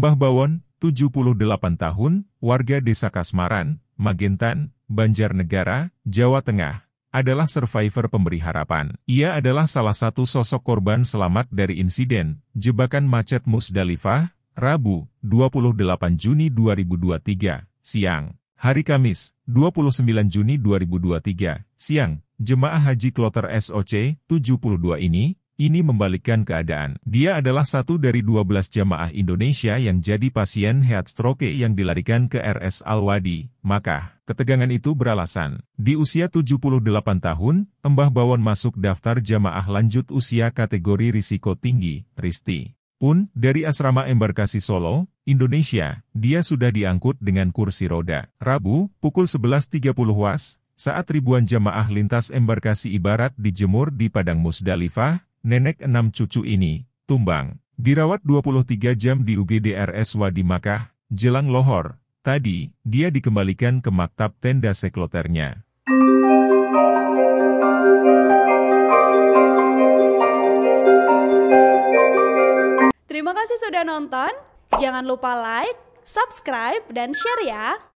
Mbah Bawon, 78 tahun, warga desa Kasmaran, Magentan, Banjarnegara, Jawa Tengah, adalah survivor pemberi harapan. Ia adalah salah satu sosok korban selamat dari insiden jebakan macet Musdalifah, Rabu, 28 Juni 2023, siang. Hari Kamis, 29 Juni 2023, siang, jemaah haji kloter SOC 72 ini ini membalikkan keadaan. Dia adalah satu dari 12 jamaah Indonesia yang jadi pasien head stroke yang dilarikan ke RS Alwadi, Makkah. Ketegangan itu beralasan. Di usia 78 tahun, Mbah Bawon masuk daftar jamaah lanjut usia kategori risiko tinggi, RISTI. Pun, dari asrama embarkasi Solo, Indonesia, dia sudah diangkut dengan kursi roda. Rabu, pukul 11.30 was, saat ribuan jamaah lintas embarkasi ibarat dijemur di Padang Musdalifah, nenek enam cucu ini, tumbang, dirawat 23 jam di UGD RS Wadi Makkah, jelang Lohor. Tadi, dia dikembalikan ke maktab tenda sekloternya. Terima kasih sudah nonton. Jangan lupa like, subscribe, dan share ya.